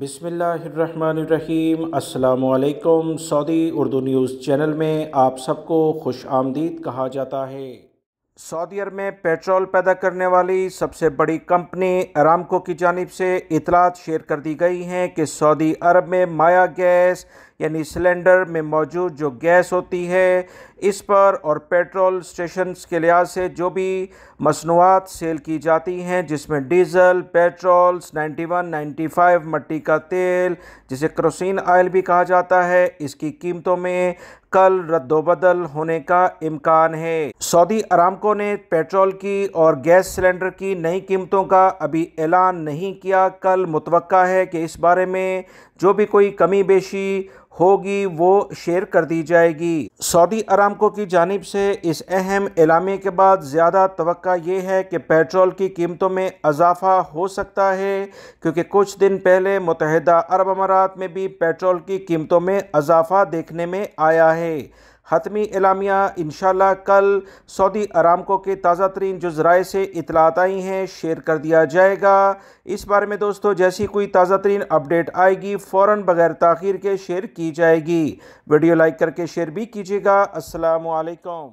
बिसमीम् अल्लाम Saudi Urdu news channel में आप सबको खुश आमदीद कहा जाता है सऊदी अरब में पेट्रोल पैदा करने वाली सबसे बड़ी कंपनी अरामको की जानब से इतलात शेयर कर दी गई हैं कि सऊदी अरब में माया गैस यानी सिलेंडर में मौजूद जो गैस होती है इस पर और पेट्रोल स्टेशंस के लिहाज से जो भी मसनूआत सेल की जाती हैं जिसमें डीजल पेट्रोल्स 91, 95 मट्टी का तेल जिसे क्रोसिन आयल भी कहा जाता है इसकी कीमतों में कल रद्दोबदल होने का इम्कान है सऊदी अरामको ने पेट्रोल की और गैस सिलेंडर की नई कीमतों का अभी ऐलान नहीं किया कल मुतव है कि इस बारे में जो भी कोई कमी बेशी होगी वो शेयर कर दी जाएगी सऊदी अरामको की जानब से इस अहम इलामे के बाद ज़्यादा तो ये है कि पेट्रोल की कीमतों में इजाफा हो सकता है क्योंकि कुछ दिन पहले मुतहदा अरब अमारात में भी पेट्रोल की कीमतों में इजाफा देखने में आया है हतमी एलामिया इन कल सऊदी अरामकों के ताज़ा तरीन जो ज़राए से इतलात आई हैं शेयर कर दिया जाएगा इस बारे में दोस्तों जैसी कोई ताज़ा तरीन अपडेट आएगी फ़ौर बग़ैर तखिर के शेयर की जाएगी वीडियो लाइक करके शेयर भी कीजिएगा असलकम